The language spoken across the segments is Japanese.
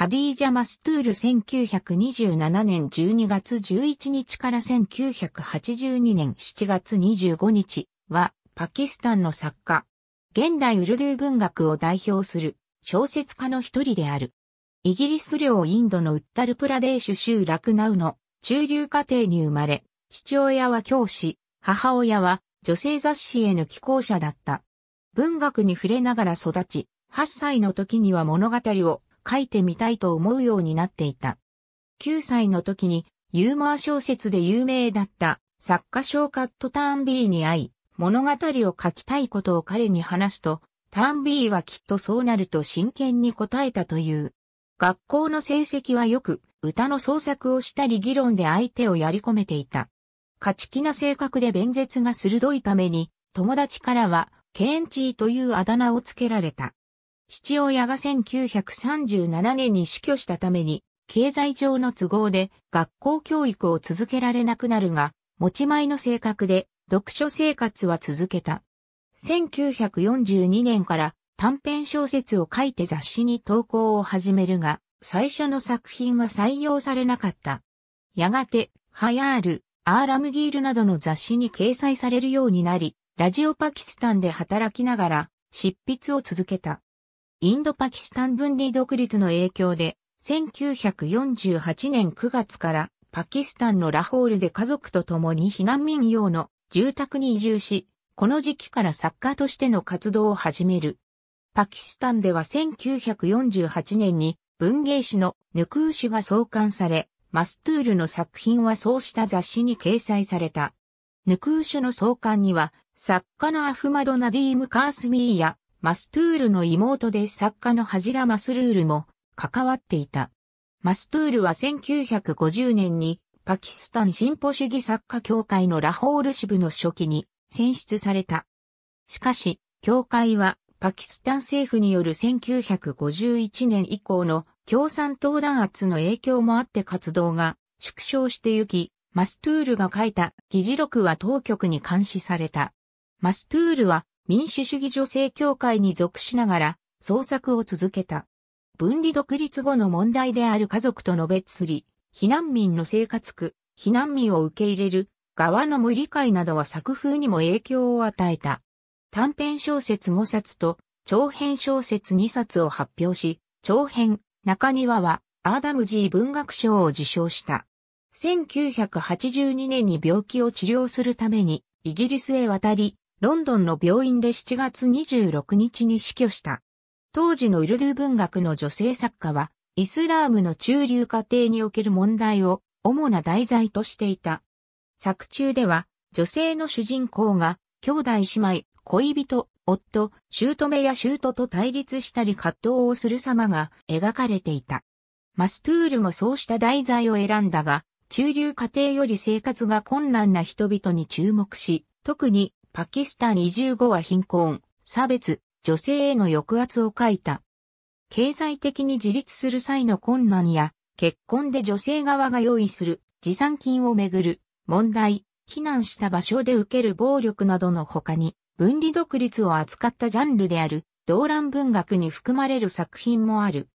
ハディージャ・マストゥール1927年12月11日から1982年7月25日はパキスタンの作家。現代ウルドゥー文学を代表する小説家の一人である。イギリス領インドのウッタルプラデーシュ州ラクナウの中流家庭に生まれ、父親は教師、母親は女性雑誌への寄稿者だった。文学に触れながら育ち、8歳の時には物語を書いてみたいと思うようになっていた。9歳の時にユーモア小説で有名だった作家ショーカット・ターンビーに会い、物語を書きたいことを彼に話すと、ターンビーはきっとそうなると真剣に答えたという。学校の成績はよく、歌の創作をしたり議論で相手をやり込めていた。勝ち気な性格で弁舌が鋭いために、友達からは、ケンチーというあだ名をつけられた。父親が1937年に死去したために、経済上の都合で学校教育を続けられなくなるが、持ち前の性格で読書生活は続けた。1942年から短編小説を書いて雑誌に投稿を始めるが、最初の作品は採用されなかった。やがて、ハヤール、アーラムギールなどの雑誌に掲載されるようになり、ラジオパキスタンで働きながら執筆を続けた。インドパキスタン分離独立の影響で、1948年9月からパキスタンのラホールで家族と共に避難民用の住宅に移住し、この時期から作家としての活動を始める。パキスタンでは1948年に文芸誌のヌクーシュが創刊され、マストゥールの作品はそうした雑誌に掲載された。ヌクーシュの創刊には、作家のアフマド・ナディーム・カースミーやマストゥールの妹で作家のハジラ・マスルールも関わっていた。マストゥールは1950年にパキスタン進歩主義作家協会のラホール支部の初期に選出された。しかし、協会はパキスタン政府による1951年以降の共産党弾圧の影響もあって活動が縮小してゆき、マストゥールが書いた議事録は当局に監視された。マストゥールは民主主義女性協会に属しながら創作を続けた。分離独立後の問題である家族と述べつり、避難民の生活苦、避難民を受け入れる側の無理解などは作風にも影響を与えた。短編小説5冊と長編小説2冊を発表し、長編、中庭はアーダムジー文学賞を受賞した。1982年に病気を治療するためにイギリスへ渡り、ロンドンの病院で7月26日に死去した。当時のウルドゥ文学の女性作家は、イスラームの中流家庭における問題を主な題材としていた。作中では、女性の主人公が、兄弟姉妹、恋人、夫、姑や姑と対立したり葛藤をする様が描かれていた。マストゥールもそうした題材を選んだが、中流家庭より生活が困難な人々に注目し、特にパキスタン移住後は貧困、差別、女性への抑圧を書いた。経済的に自立する際の困難や、結婚で女性側が用意する持参金をめぐる問題、避難した場所で受ける暴力などの他に、分離独立を扱ったジャンルである、動乱文学に含まれる作品もある。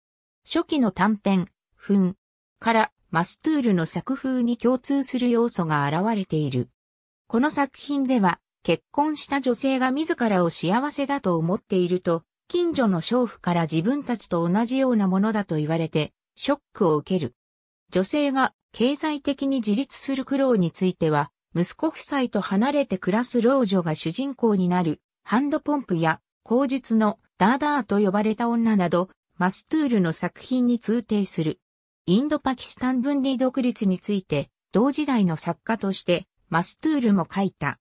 初期の短編、ン、からマストゥールの作風に共通する要素が現れている。この作品では、結婚した女性が自らを幸せだと思っていると、近所の娼婦から自分たちと同じようなものだと言われて、ショックを受ける。女性が経済的に自立する苦労については、息子夫妻と離れて暮らす老女が主人公になる、ハンドポンプや、口述のダーダーと呼ばれた女など、マストゥールの作品に通底する。インドパキスタン分離独立について、同時代の作家として、マストゥールも書いた。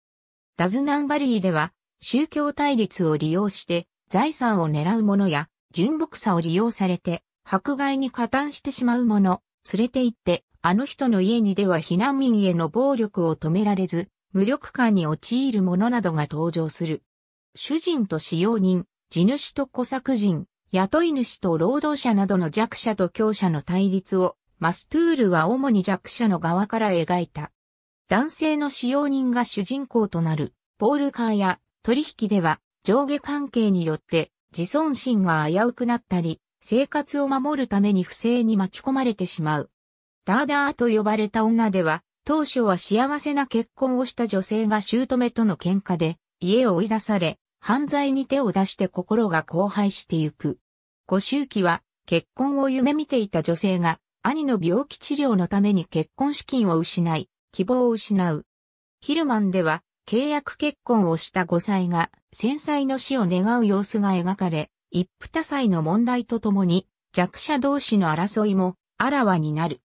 ダズナンバリーでは、宗教対立を利用して財産を狙う者や純朴さを利用されて迫害に加担してしまう者、連れて行ってあの人の家にでは避難民への暴力を止められず、無力感に陥る者などが登場する。主人と使用人、地主と小作人、雇い主と労働者などの弱者と強者の対立を、マストゥールは主に弱者の側から描いた。男性の使用人が主人公となる、ポールカーや取引では上下関係によって自尊心が危うくなったり、生活を守るために不正に巻き込まれてしまう。ダーダーと呼ばれた女では、当初は幸せな結婚をした女性が姑との喧嘩で家を追い出され、犯罪に手を出して心が荒廃してゆく。ご周期は結婚を夢見ていた女性が兄の病気治療のために結婚資金を失い、希望を失う。ヒルマンでは、契約結婚をした5歳が、戦災の死を願う様子が描かれ、一夫多妻の問題とともに、弱者同士の争いも、あらわになる。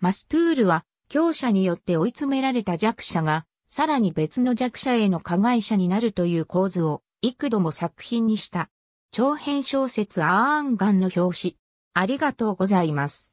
マストゥールは、強者によって追い詰められた弱者が、さらに別の弱者への加害者になるという構図を、幾度も作品にした。長編小説アーンガンの表紙。ありがとうございます。